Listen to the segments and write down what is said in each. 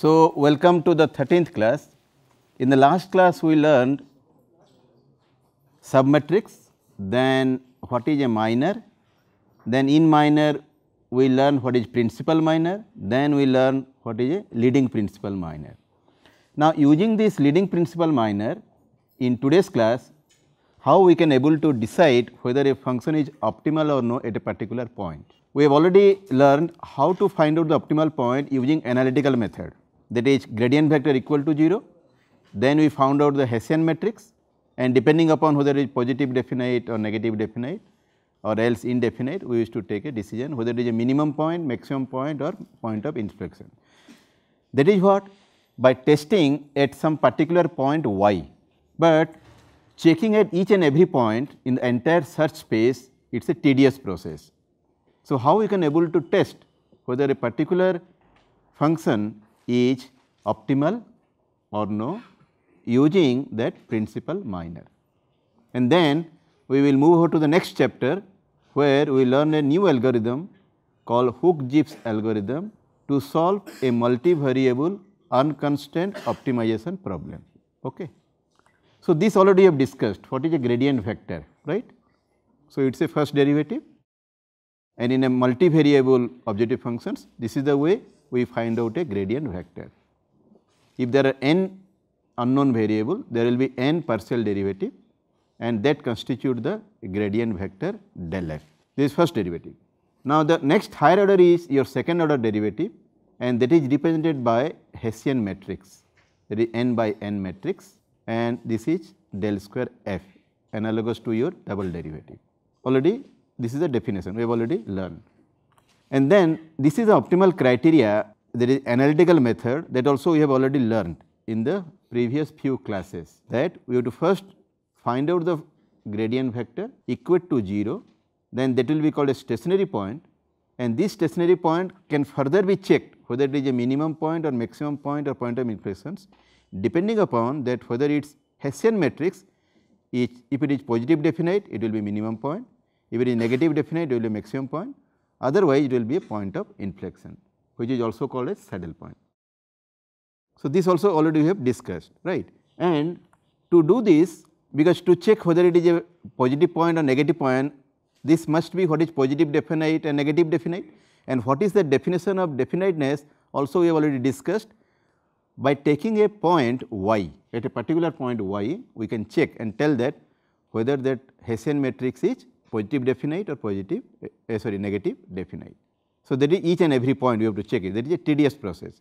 So, welcome to the 13th class. In the last class we learned submatrix, then what is a minor, then in minor we learn what is principal minor, then we learn what is a leading principal minor. Now, using this leading principal minor in today's class, how we can able to decide whether a function is optimal or no at a particular point. We have already learned how to find out the optimal point using analytical method that is gradient vector equal to 0. Then we found out the Hessian matrix and depending upon whether it is positive definite or negative definite or else indefinite, we used to take a decision whether it is a minimum point, maximum point or point of inflection. That is what by testing at some particular point y, but checking at each and every point in the entire search space, it is a tedious process. So, how we can able to test whether a particular function is optimal or no using that principal minor. And then we will move over to the next chapter where we learn a new algorithm called Hook-Jeeps algorithm to solve a multivariable unconstant optimization problem. Okay. So, this already have discussed what is a gradient vector right. So, it is a first derivative and in a multivariable objective functions this is the way we find out a gradient vector. If there are n unknown variable, there will be n partial derivative and that constitute the gradient vector del f. This is first derivative. Now, the next higher order is your second order derivative and that is represented by Hessian matrix that is n by n matrix and this is del square f analogous to your double derivative. Already this is the definition we have already learned. And then this is the optimal criteria, there is analytical method that also we have already learned in the previous few classes that we have to first find out the gradient vector equate to 0, then that will be called a stationary point and this stationary point can further be checked whether it is a minimum point or maximum point or point of inflections depending upon that whether it is Hessian matrix if it is positive definite it will be minimum point, if it is negative definite it will be maximum point otherwise it will be a point of inflection which is also called a saddle point. So, this also already we have discussed right and to do this because to check whether it is a positive point or negative point this must be what is positive definite and negative definite and what is the definition of definiteness also we have already discussed by taking a point y at a particular point y we can check and tell that whether that Hessian matrix is positive definite or positive uh, sorry negative definite. So, that is each and every point we have to check it that is a tedious process.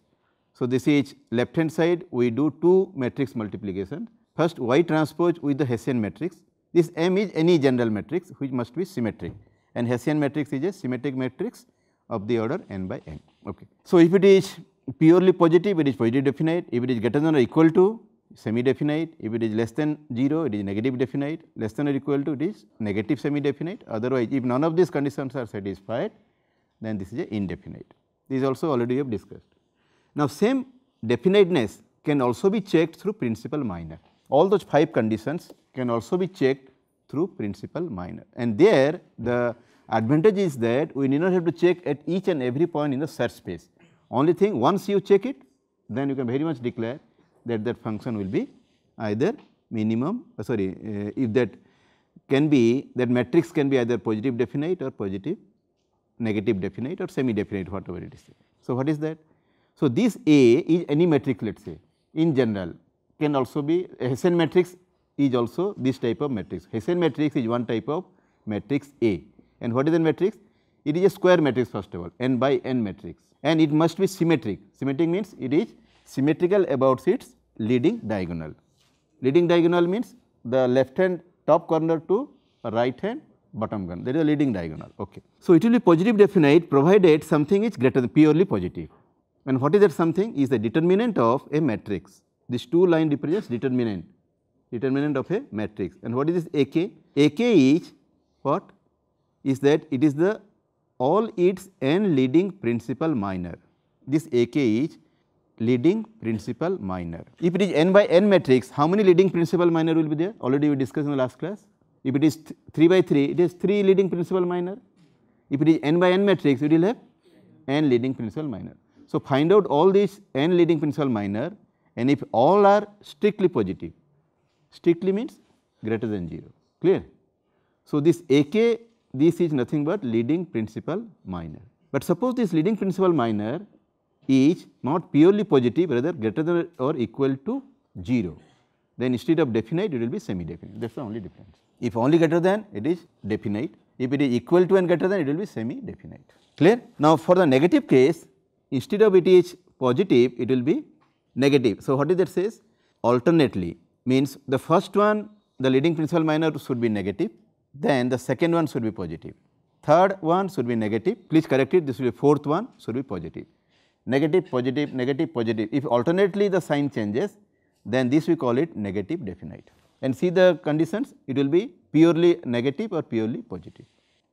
So, this is left hand side we do two matrix multiplication first Y transpose with the Hessian matrix this M is any general matrix which must be symmetric and Hessian matrix is a symmetric matrix of the order n by n. Okay. So, if it is purely positive it is positive definite if it is greater than or equal to semi definite, if it is less than 0 it is negative definite, less than or equal to it is negative semi definite, otherwise if none of these conditions are satisfied then this is a indefinite. This also already we have discussed. Now same definiteness can also be checked through principal minor, all those 5 conditions can also be checked through principal minor and there the advantage is that we need not have to check at each and every point in the search space. Only thing once you check it then you can very much declare that that function will be either minimum uh, sorry uh, if that can be that matrix can be either positive definite or positive negative definite or semi definite whatever it is. So, what is that? So, this A is any matrix let us say in general can also be Hessian matrix is also this type of matrix. Hessian matrix is one type of matrix A and what is a matrix? It is a square matrix first of all n by n matrix and it must be symmetric. Symmetric means it is symmetrical about its leading diagonal. Leading diagonal means the left hand top corner to right hand bottom corner that is a leading diagonal. Okay. So, it will be positive definite provided something is greater than purely positive and what is that something is the determinant of a matrix. This two line represents determinant, determinant of a matrix and what is this AK? AK is what is that it is the all its n leading principal minor. This AK is leading principal minor. If it is n by n matrix, how many leading principal minor will be there? Already we discussed in the last class. If it is th 3 by 3, it is 3 leading principal minor. If it is n by n matrix, it will have n leading principal minor. So, find out all these n leading principal minor and if all are strictly positive, strictly means greater than 0, clear? So, this AK, this is nothing but leading principal minor. But suppose this leading principal minor is not purely positive rather greater than or equal to 0. Then instead of definite it will be semi definite that is the only difference. If only greater than it is definite, if it is equal to and greater than it will be semi definite clear. Now for the negative case instead of it is positive it will be negative. So what is that says alternately means the first one the leading principal minor should be negative then the second one should be positive. Third one should be negative please correct it this will be fourth one should be positive negative positive negative positive if alternately the sign changes then this we call it negative definite and see the conditions it will be purely negative or purely positive.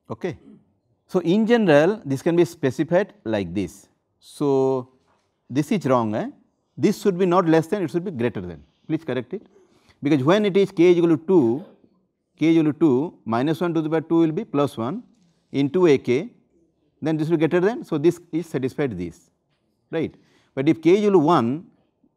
Okay. So, in general this can be specified like this. So, this is wrong eh? this should be not less than it should be greater than please correct it because when it is k equal to 2 k is equal to 2 minus 1 to the power 2 will be plus 1 into a k then this will be greater than. So, this is satisfied this right. But if k is equal to 1,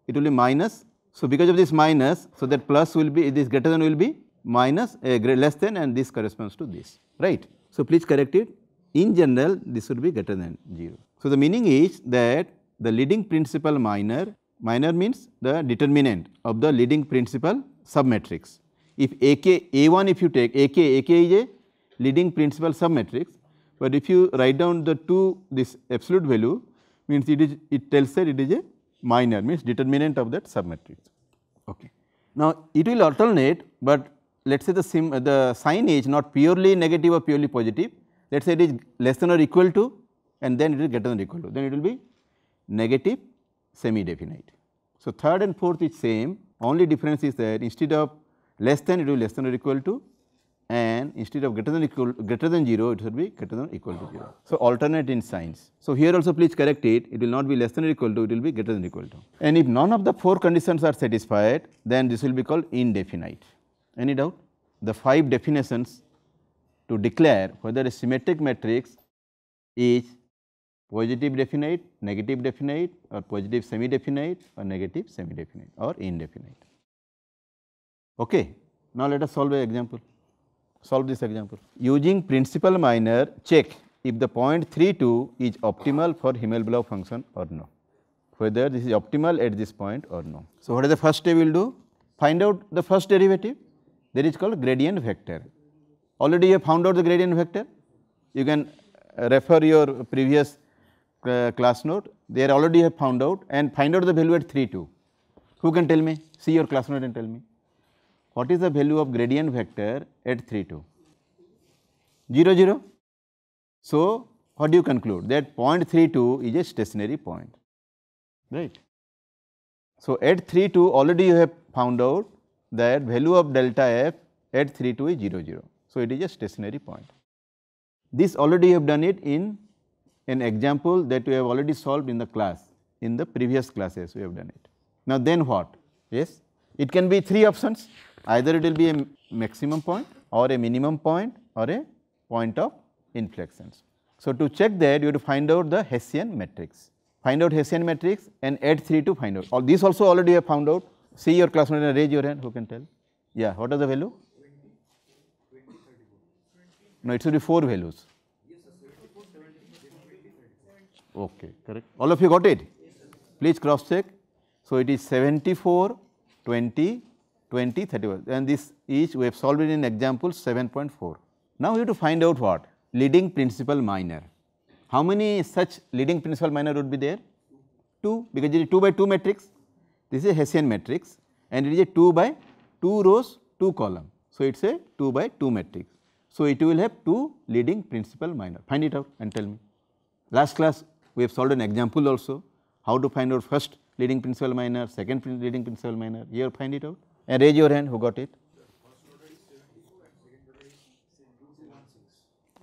it will be minus. So, because of this minus, so that plus will be this greater than will be minus uh, less than and this corresponds to this, right. So, please correct it. In general, this would be greater than 0. So, the meaning is that the leading principal minor, minor means the determinant of the leading principal submatrix. If AK, A1 if you take AK, AK is a leading principal submatrix, but if you write down the two this absolute value, means it is it tells that it is a minor means determinant of that submatrix. Okay. Now, it will alternate, but let us say the, sim, the sign is not purely negative or purely positive, let us say it is less than or equal to and then it is greater than or equal to, then it will be negative semi definite. So, third and fourth is same, only difference is that instead of less than it will be less than or equal to and instead of greater than equal greater than 0 it should be greater than equal to 0. So, alternate in signs. So, here also please correct it it will not be less than or equal to it will be greater than equal to and if none of the four conditions are satisfied then this will be called indefinite. Any doubt? The five definitions to declare whether a symmetric matrix is positive definite, negative definite or positive semi-definite or negative semi-definite or indefinite. Okay. Now, let us solve an example solve this example. Using principal minor, check if the point 2 is optimal for Himmelblau function or no, whether this is optimal at this point or no. So, what is the first step we will do? Find out the first derivative that is called gradient vector. Already you have found out the gradient vector, you can uh, refer your previous uh, class note, there already have found out and find out the value at 32. Who can tell me? See your class note and tell me what is the value of gradient vector at 3 2? 0 0. So, what do you conclude? That 0.32 is a stationary point, right. So, at 3 2 already you have found out that value of delta f at 3 2 is 0 0. So, it is a stationary point. This already you have done it in an example that we have already solved in the class, in the previous classes we have done it. Now, then what? Yes, it can be three options. Either it will be a maximum point or a minimum point or a point of inflections. So, to check that you have to find out the Hessian matrix. Find out Hessian matrix and add 3 to find out. All this also already you have found out. See your classmate and raise your hand who can tell. Yeah, what are the value? 20, 20, no, it should be 4 values. Yes, okay, correct. All of you got it? Yes, Please cross check. So, it is 74, 20, 20, 31 and this each we have solved it in example 7.4. Now, we have to find out what leading principal minor. How many such leading principal minor would be there? 2 because it is 2 by 2 matrix. This is a Hessian matrix and it is a 2 by 2 rows 2 column. So, it is a 2 by 2 matrix. So, it will have 2 leading principal minor find it out and tell me. Last class we have solved an example also how to find out first leading principal minor, second leading principal minor here find it out. And raise your hand who got it.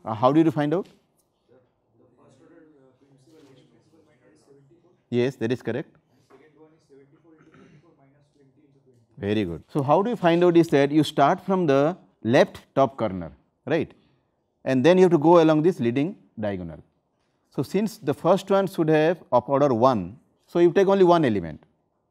Uh, how did you find out? Yes, that is correct. Very good. So, how do you find out is that you start from the left top corner, right? And then you have to go along this leading diagonal. So, since the first one should have of order 1, so you take only one element,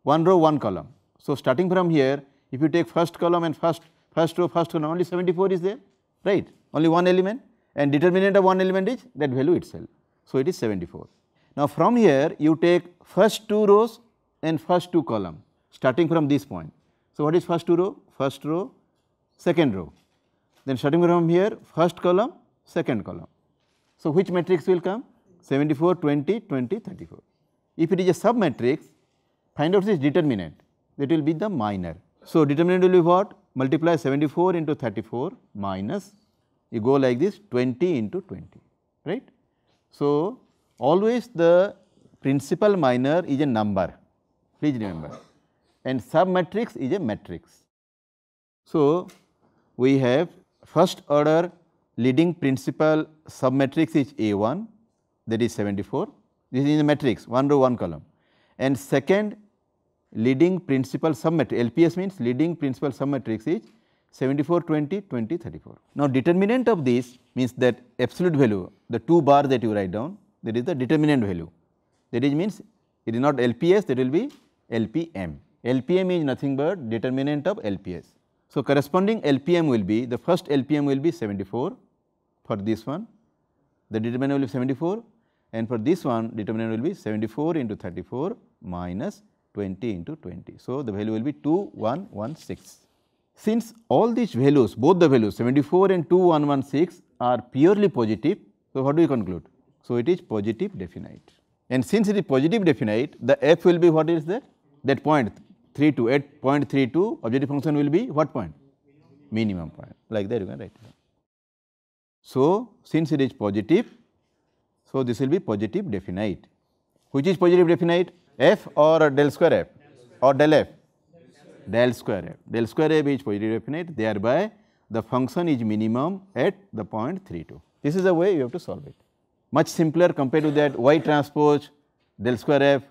one row, one column. So, starting from here, if you take first column and first, first row, first column, only 74 is there, right? Only one element and determinant of one element is that value itself. So, it is 74. Now, from here you take first two rows and first two column starting from this point. So, what is first two row? First row, second row. Then starting from here, first column, second column. So, which matrix will come? 74, 20, 20, 34. If it is a sub matrix, find out its determinant that will be the minor. So, determinant will be what? Multiply 74 into 34 minus you go like this 20 into 20, right. So, always the principal minor is a number, please remember and submatrix is a matrix. So, we have first order leading principal submatrix is A1 that is 74, this is a matrix 1 row 1 column and second leading principal submatrix LPS means leading principal submatrix is 74, 20, 20, 34. Now, determinant of this means that absolute value the two bar that you write down that is the determinant value that is means it is not LPS that will be LPM. LPM is nothing but determinant of LPS. So, corresponding LPM will be the first LPM will be 74 for this one the determinant will be 74 and for this one determinant will be 74 into 34 minus 20 into 20. So, the value will be 2116. Since all these values, both the values 74 and 2116 are purely positive, so what do we conclude? So, it is positive definite. And since it is positive definite, the f will be what is that? That point 32 at point 32 objective function will be what point? Minimum point like that you can write. So, since it is positive, so this will be positive definite. Which is positive definite? f or del square f or del f? Del square f. Del square f is positive definite thereby the function is minimum at the point 32. This is the way you have to solve it. Much simpler compared to that y transpose del square f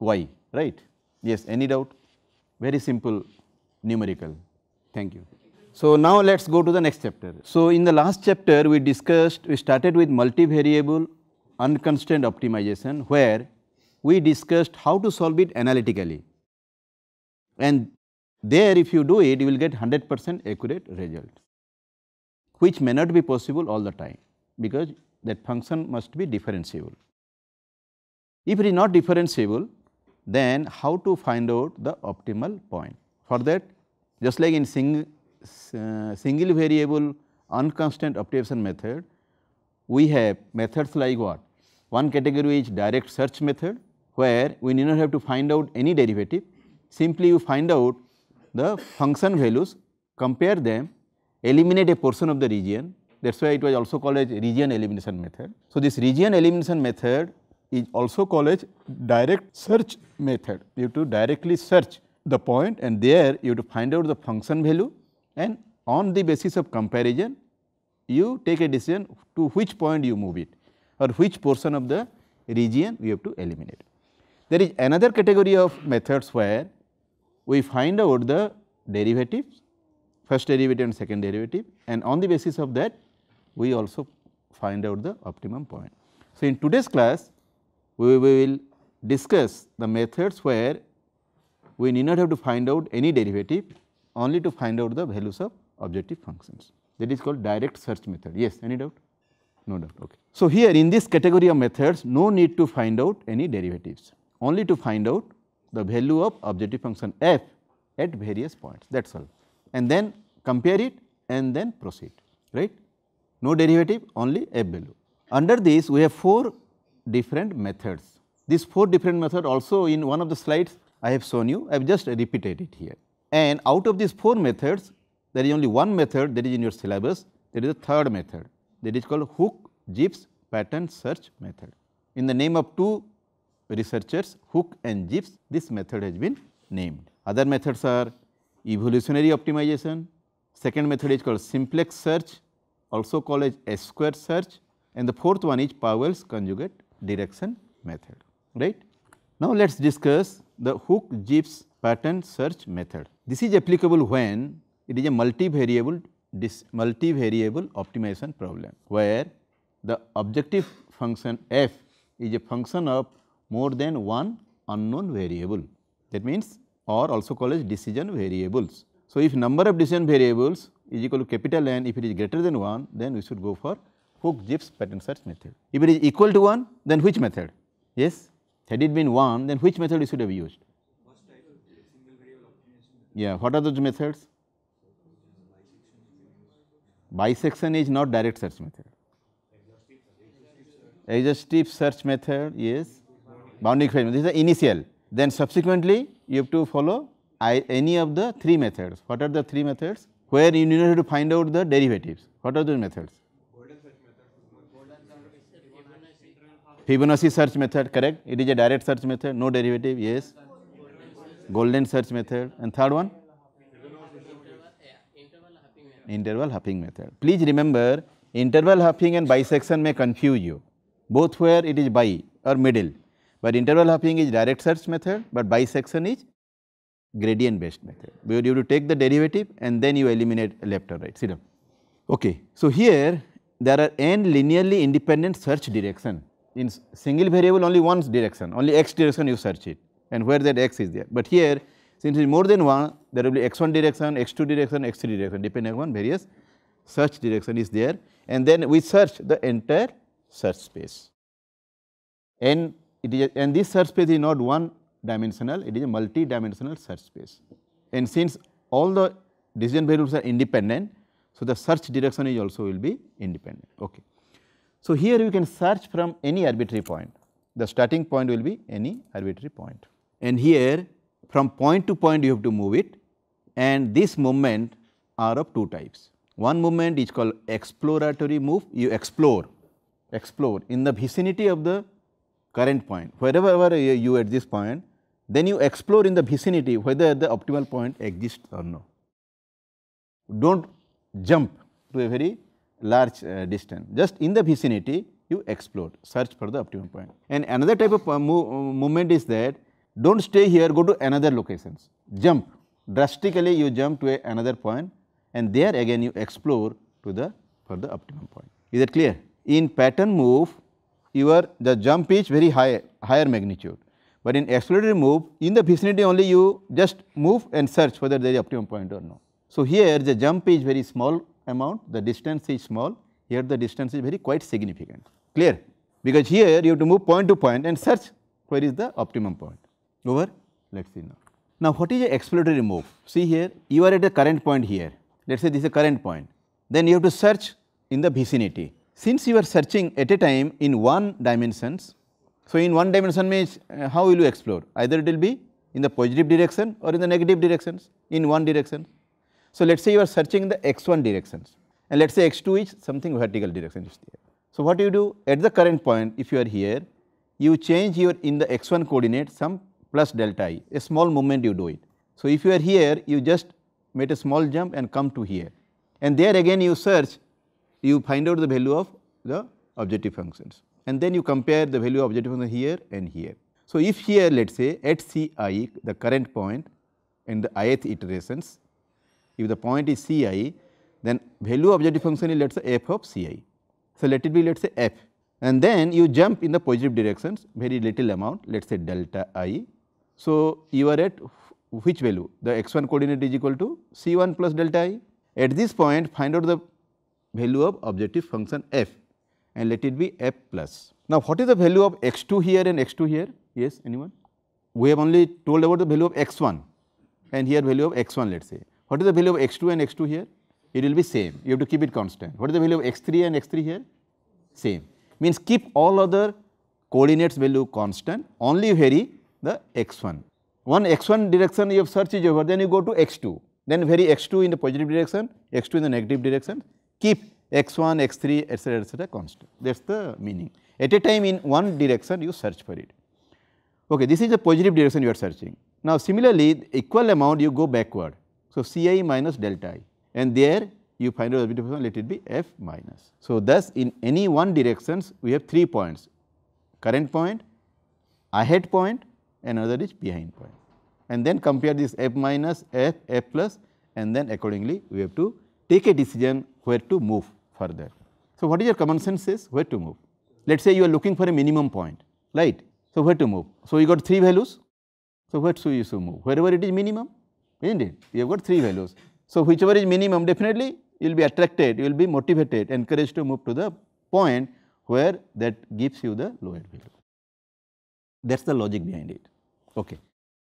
y right. Yes any doubt? Very simple numerical. Thank you. So now let us go to the next chapter. So in the last chapter we discussed, we started with multivariable unconstrained optimization where we discussed how to solve it analytically. And there if you do it, you will get 100 percent accurate result, which may not be possible all the time because that function must be differentiable. If it is not differentiable, then how to find out the optimal point. For that, just like in sing, uh, single variable unconstant optimization method, we have methods like what? One category is direct search method, where we need not have to find out any derivative, simply you find out the function values, compare them, eliminate a portion of the region that is why it was also called as region elimination method. So, this region elimination method is also called as direct search method. You have to directly search the point and there you have to find out the function value and on the basis of comparison you take a decision to which point you move it or which portion of the region we have to eliminate. There is another category of methods where we find out the derivatives, first derivative and second derivative and on the basis of that we also find out the optimum point. So, in today's class we, we will discuss the methods where we need not have to find out any derivative only to find out the values of objective functions that is called direct search method. Yes, any doubt? No doubt. Okay. So, here in this category of methods no need to find out any derivatives only to find out the value of objective function f at various points that is all and then compare it and then proceed right. No derivative only f value. Under this we have four different methods. These four different method also in one of the slides I have shown you I have just repeated it here and out of these four methods there is only one method that is in your syllabus that is the third method that is called hook, gips pattern search method. In the name of two researchers Hook and Gibbs this method has been named. Other methods are evolutionary optimization, second method is called simplex search also called as S square search and the fourth one is Powell's conjugate direction method right. Now, let us discuss the Hook Gibbs pattern search method. This is applicable when it is a multivariable this multivariable optimization problem where the objective function f is a function of more than one unknown variable. That means or also called as decision variables. So, if number of decision variables is equal to capital N, if it is greater than 1, then we should go for Hook Gibbs pattern search method. If it is equal to 1, then which method? Yes, had it been 1, then which method we should have used? Yeah, what are those methods? Bisection is not direct search method. Exhaustive search method, yes boundary expression this is the initial then subsequently you have to follow I, any of the three methods. What are the three methods? Where you need to find out the derivatives. What are those methods? Fibonacci search method correct it is a direct search method no derivative yes golden search method and third one interval hopping method please remember interval hopping and bisection may confuse you both where it is by or middle but interval hopping is direct search method, but bisection is gradient based method, We would have to take the derivative and then you eliminate left or right, See down. Okay. So, here there are n linearly independent search direction, in single variable only one direction, only x direction you search it and where that x is there, but here since it is more than one there will be x1 direction, x2 direction, x3 direction depending on various search direction is there and then we search the entire search space. n it is a, and this search space is not one dimensional, it is a multi-dimensional search space. And since all the decision variables are independent, so the search direction is also will be independent. Okay. So, here you can search from any arbitrary point, the starting point will be any arbitrary point. And here from point to point you have to move it and this movement are of two types. One movement is called exploratory move, you explore, explore in the vicinity of the current point, wherever you at this point, then you explore in the vicinity whether the optimal point exists or no. Do not jump to a very large uh, distance, just in the vicinity you explore, search for the optimum point. And another type of uh, move, uh, movement is that do not stay here, go to another locations, jump drastically you jump to a, another point and there again you explore to the for the optimum point. Is that clear? In pattern move, your the jump is very high, higher magnitude. But in exploratory move, in the vicinity only you just move and search whether there is optimum point or no. So, here the jump is very small amount, the distance is small, here the distance is very quite significant, clear? Because here you have to move point to point and search where is the optimum point, over? Let us see now. Now, what is an exploratory move? See here, you are at a current point here, let us say this is a current point, then you have to search in the vicinity since you are searching at a time in one dimensions. So, in one dimension means uh, how will you explore either it will be in the positive direction or in the negative directions in one direction. So, let us say you are searching in the x1 directions and let us say x2 is something vertical direction is there. So, what do you do at the current point if you are here you change your in the x1 coordinate some plus delta i a small movement you do it. So, if you are here you just make a small jump and come to here and there again you search you find out the value of the objective functions and then you compare the value of objective function here and here. So, if here let us say at C i the current point in the ith iterations, if the point is C i then value of objective function is let us say f of C i. So, let it be let us say f and then you jump in the positive directions very little amount let us say delta i. So, you are at which value the x 1 coordinate is equal to C 1 plus delta i. At this point find out the value of objective function f and let it be f plus. Now, what is the value of x 2 here and x 2 here? Yes, anyone? We have only told about the value of x 1 and here value of x 1 let us say. What is the value of x 2 and x 2 here? It will be same, you have to keep it constant. What is the value of x 3 and x 3 here? Same, means keep all other coordinates value constant, only vary the x 1. One x 1 direction you have search is over, then you go to x 2, then vary x 2 in the positive direction, x 2 in the negative direction, keep x1, x3, etc., etc., constant. That is the meaning. At a time in one direction you search for it. Okay, this is the positive direction you are searching. Now similarly, equal amount you go backward. So ci minus delta i and there you find out the orbital function let it be f minus. So thus in any one directions we have three points current point, ahead point and another is behind point and then compare this f minus f f plus and then accordingly we have to take a decision where to move further. So, what is your common sense says where to move? Let us say you are looking for a minimum point, right. So, where to move? So, you got three values. So, where should you move? Wherever it is minimum, isn't it? You have got three values. So, whichever is minimum definitely you will be attracted, you will be motivated, encouraged to move to the point where that gives you the lower value. That is the logic behind it. Okay.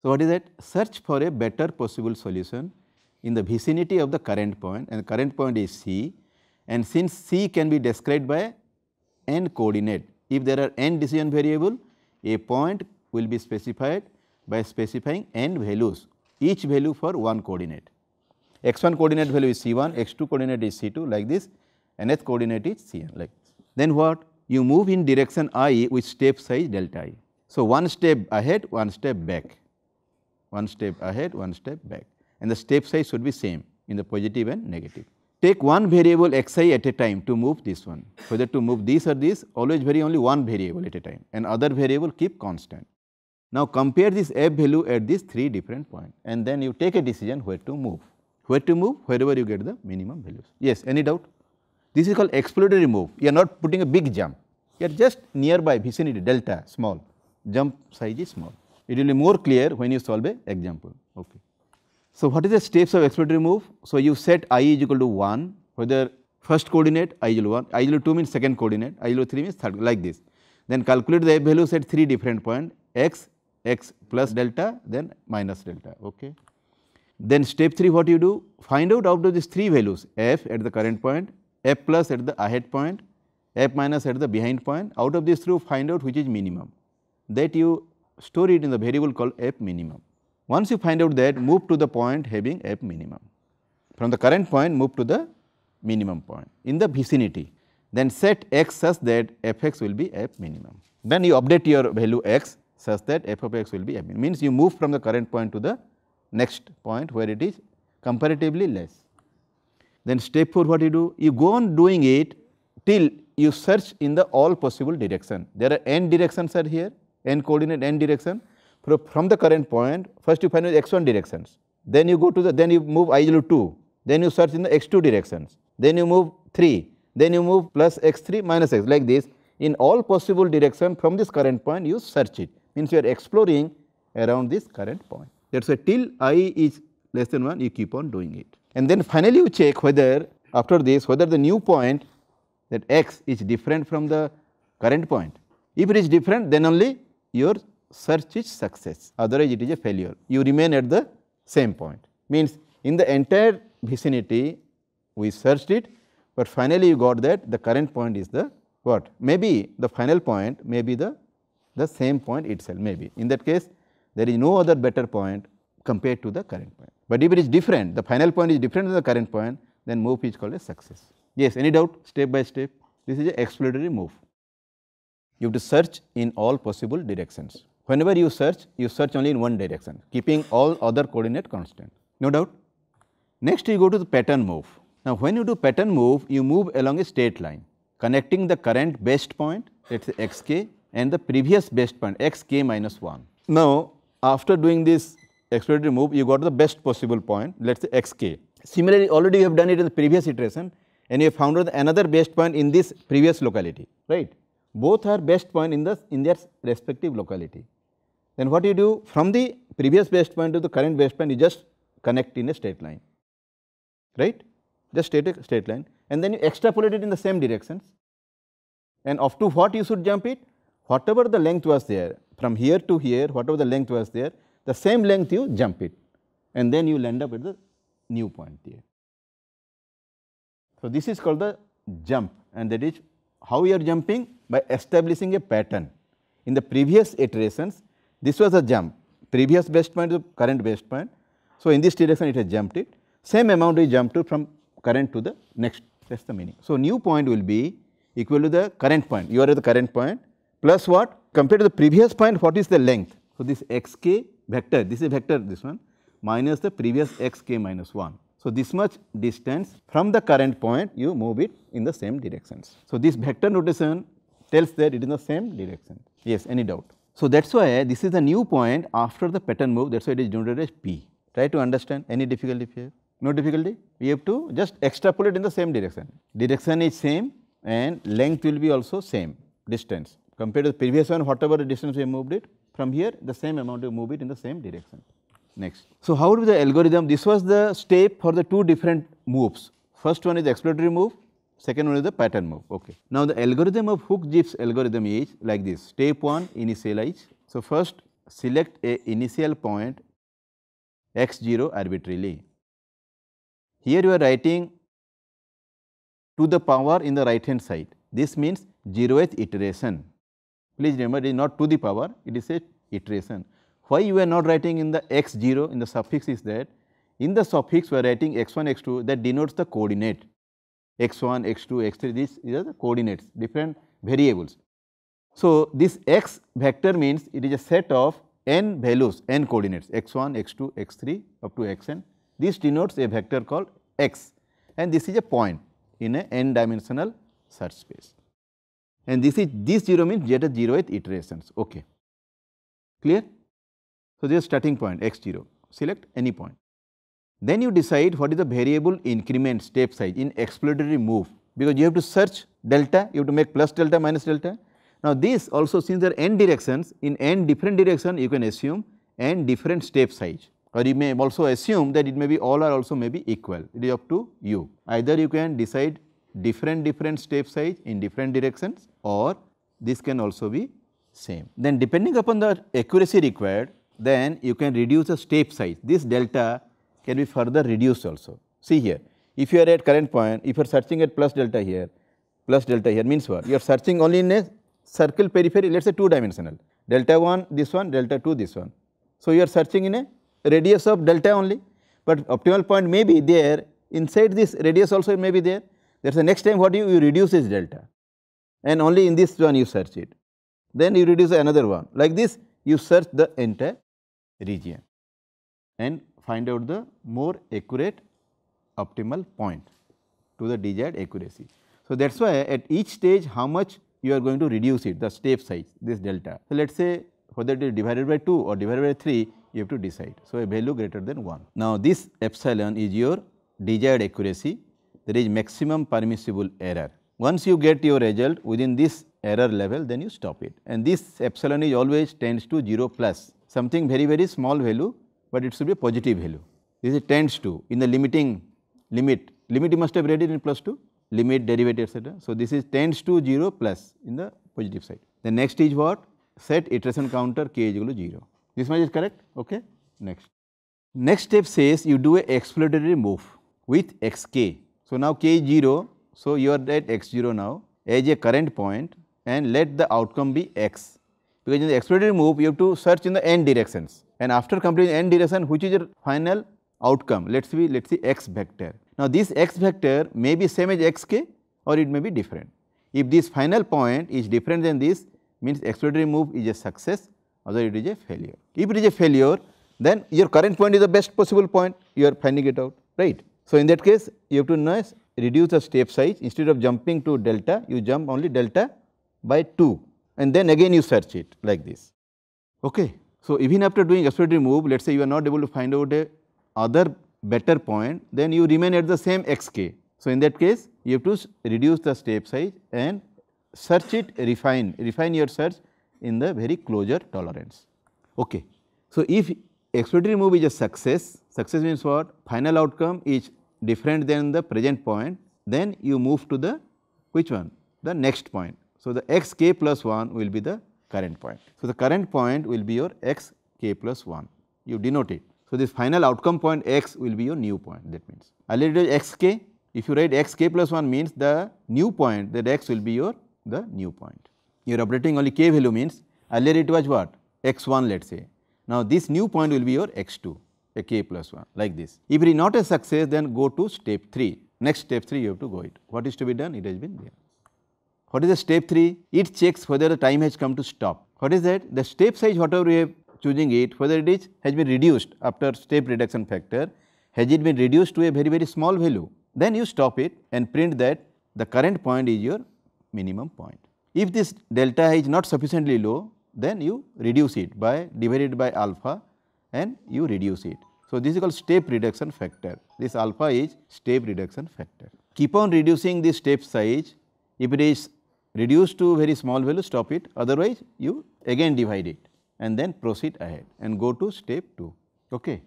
So, what is that? Search for a better possible solution in the vicinity of the current point and the current point is C and since C can be described by n coordinate. If there are n decision variable, a point will be specified by specifying n values, each value for one coordinate. x1 coordinate value is c1, x2 coordinate is c2 like this, nth coordinate is cn like this. Then what? You move in direction i with step size delta i. So, one step ahead, one step back, one step ahead, one step back and the step size should be same in the positive and negative. Take one variable xi at a time to move this one. Whether to move this or this, always vary only one variable at a time and other variable keep constant. Now compare this f value at these three different points and then you take a decision where to move. Where to move? Wherever you get the minimum values. Yes, any doubt? This is called exploratory move. You are not putting a big jump. You are just nearby vicinity delta small. Jump size is small. It will be more clear when you solve a example. Okay. So, what is the steps of exploratory move? So, you set i is equal to 1 whether first coordinate i is equal to 1, i is equal to 2 means second coordinate, i is equal to 3 means third like this. Then calculate the values at 3 different points: x, x plus delta then minus delta. Okay. Then step 3 what you do? Find out out of these 3 values f at the current point, f plus at the ahead point, f minus at the behind point out of these 3 find out which is minimum that you store it in the variable called f minimum. Once you find out that, move to the point having f minimum. From the current point, move to the minimum point in the vicinity. Then set x such that f x will be f minimum. Then you update your value x such that f of x will be f minimum. Means you move from the current point to the next point where it is comparatively less. Then step 4 what you do? You go on doing it till you search in the all possible direction. There are n directions are here, n coordinate, n direction from the current point, first you find out x1 directions, then you go to the, then you move i ILU 2, then you search in the x2 directions, then you move 3, then you move plus x3 minus x like this. In all possible direction from this current point you search it, means you are exploring around this current point. That is why till i is less than 1 you keep on doing it. And then finally you check whether after this whether the new point that x is different from the current point. If it is different then only your search is success, otherwise it is a failure. You remain at the same point. Means in the entire vicinity, we searched it, but finally you got that the current point is the what? Maybe the final point may be the, the same point itself, maybe. In that case, there is no other better point compared to the current point. But if it is different, the final point is different than the current point, then move is called a success. Yes, any doubt? Step by step, this is a exploratory move. You have to search in all possible directions whenever you search, you search only in one direction, keeping all other coordinate constant, no doubt. Next, you go to the pattern move. Now, when you do pattern move, you move along a straight line, connecting the current best point, let us say xk and the previous best point xk minus 1. Now, after doing this exploratory move, you got the best possible point, let us say xk. Similarly, already you have done it in the previous iteration and you have found another best point in this previous locality, right. Both are best point in, the, in their respective locality. Then what you do from the previous base point to the current base point you just connect in a straight line, right? Just straight, straight line and then you extrapolate it in the same directions and up to what you should jump it? Whatever the length was there from here to here whatever the length was there the same length you jump it and then you will end up at the new point there. So, this is called the jump and that is how we are jumping by establishing a pattern. In the previous iterations this was a jump, previous base point to current base point. So, in this direction it has jumped it, same amount is jumped to from current to the next, that is the meaning. So, new point will be equal to the current point, you are at the current point plus what compared to the previous point what is the length. So, this xk vector, this is vector this one minus the previous xk minus 1. So, this much distance from the current point you move it in the same directions. So, this vector notation tells that it is in the same direction. Yes, any doubt? So, that is why this is a new point after the pattern move that is why it is denoted as P. Try to understand any difficulty here? No difficulty? We have to just extrapolate in the same direction. Direction is same and length will be also same distance. Compared to the previous one whatever the distance we moved it from here the same amount you move it in the same direction. Next. So, how would be the algorithm? This was the step for the two different moves. First one is exploratory move second one is the pattern move. Okay. Now, the algorithm of Hook-Gibbs algorithm is like this step 1 initialize. So, first select a initial point x 0 arbitrarily. Here you are writing to the power in the right hand side this means 0th iteration. Please remember it is not to the power it is a iteration. Why you are not writing in the x 0 in the suffix is that in the suffix we are writing x 1 x 2 that denotes the coordinate x1, x2, x3 these, are the coordinates different variables. So, this x vector means it is a set of n values n coordinates x1, x2, x3 up to xn this denotes a vector called x and this is a point in a n dimensional search space and this is this 0 means zero with iterations ok clear so this is starting point x 0 select any point then you decide what is the variable increment step size in exploratory move because you have to search delta, you have to make plus delta minus delta. Now, this also since there are n directions, in n different direction you can assume n different step size or you may also assume that it may be all are also may be equal, it is up to you. Either you can decide different different step size in different directions or this can also be same. Then depending upon the accuracy required, then you can reduce the step size. This delta can be further reduced also. See here, if you are at current point, if you are searching at plus delta here, plus delta here means what? You are searching only in a circle periphery, let us say two dimensional, delta 1 this one, delta 2 this one. So, you are searching in a radius of delta only, but optimal point may be there, inside this radius also may be there. That is the next time what you, you reduce is delta and only in this one you search it. Then you reduce another one, like this you search the entire region and find out the more accurate optimal point to the desired accuracy. So, that is why at each stage how much you are going to reduce it the step size this delta. So, let us say whether it is divided by 2 or divided by 3 you have to decide. So, a value greater than 1. Now, this epsilon is your desired accuracy There is maximum permissible error. Once you get your result within this error level then you stop it and this epsilon is always tends to 0 plus something very very small value but it should be a positive value. This is tends to in the limiting limit, limit you must have read it in plus 2, limit, derivative etcetera. So, this is tends to 0 plus in the positive side. The next is what? Set iteration counter k is equal to 0. This much is correct? Okay. Next. Next step says you do a exploratory move with xk. So, now k is 0. So, you are at x 0 now as a current point and let the outcome be x because in the exploratory move you have to search in the n directions and after completing n direction which is your final outcome let us see let us see x vector. Now this x vector may be same as xk or it may be different. If this final point is different than this means exploratory move is a success otherwise it is a failure. If it is a failure then your current point is the best possible point you are finding it out right. So in that case you have to know reduce the step size instead of jumping to delta you jump only delta by 2 and then again you search it like this okay so, even after doing exploratory move, let us say you are not able to find out a other better point, then you remain at the same xk. So, in that case, you have to reduce the step size and search it, refine, refine your search in the very closure tolerance. Okay. So, if exploratory move is a success, success means what? Final outcome is different than the present point, then you move to the which one? The next point. So, the xk plus 1 will be the current point. So, the current point will be your x k plus 1, you denote it. So, this final outcome point x will be your new point that means. Earlier it x k, if you write x k plus 1 means the new point that x will be your the new point. You are operating only k value means earlier it was what x 1 let us say. Now, this new point will be your x 2 a k plus 1 like this. If it is not a success then go to step 3, next step 3 you have to go it. What is to be done? It has been there. What is the step 3? It checks whether the time has come to stop. What is that? The step size whatever we have choosing it, whether it is has been reduced after step reduction factor, has it been reduced to a very very small value, then you stop it and print that the current point is your minimum point. If this delta is not sufficiently low, then you reduce it by divided by alpha and you reduce it. So, this is called step reduction factor. This alpha is step reduction factor. Keep on reducing this step size. If it is reduce to very small value stop it otherwise you again divide it and then proceed ahead and go to step 2. Okay.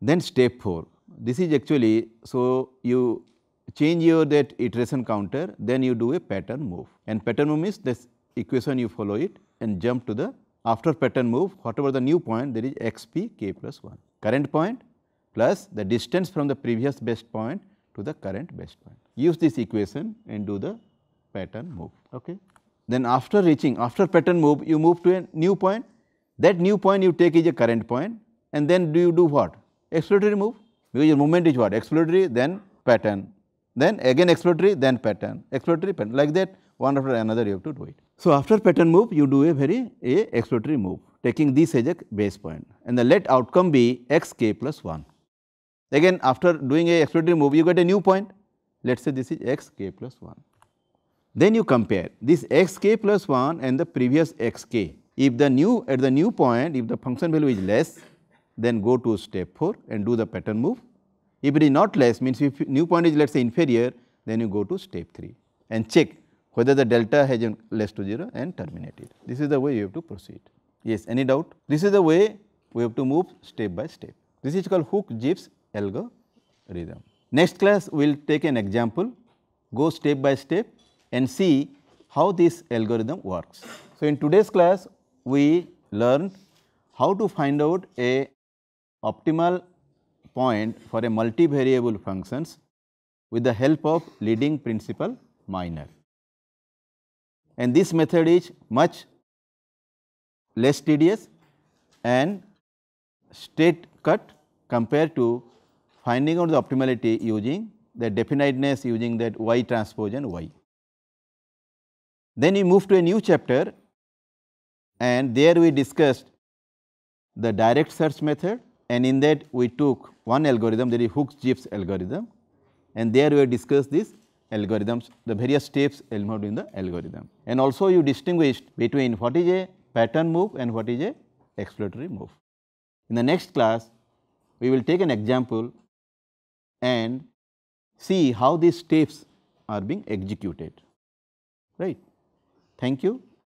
Then step 4 this is actually so you change your that iteration counter then you do a pattern move and pattern move is this equation you follow it and jump to the after pattern move whatever the new point there is x p k plus 1 current point plus the distance from the previous best point to the current best point. Use this equation and do the pattern move. Okay. Then after reaching, after pattern move, you move to a new point. That new point you take is a current point and then do you do what? Exploratory move because your movement is what? Exploratory then pattern, then again exploratory then pattern, exploratory pattern like that one after another you have to do it. So, after pattern move you do a very a exploratory move taking this as a base point and the let outcome be x k plus 1. Again after doing a exploratory move you get a new point let us say this is x k plus 1. Then you compare this xk plus 1 and the previous xk. If the new at the new point, if the function value is less, then go to step 4 and do the pattern move. If it is not less, means if new point is let us say inferior, then you go to step 3 and check whether the delta has less to 0 and terminate it. This is the way you have to proceed. Yes, any doubt? This is the way we have to move step by step. This is called Hook-Jeeves algorithm. Next class we will take an example, go step by step and see how this algorithm works. So, in today's class we learned how to find out a optimal point for a multivariable functions with the help of leading principle minor. And this method is much less tedious and straight cut compared to finding out the optimality using the definiteness using that y transpose and y. Then we move to a new chapter and there we discussed the direct search method and in that we took one algorithm that Hooke's Hooks-Jeeves algorithm and there we discussed this algorithms, the various steps involved in the algorithm. And also you distinguished between what is a pattern move and what is a exploratory move. In the next class, we will take an example and see how these steps are being executed, right. Thank you.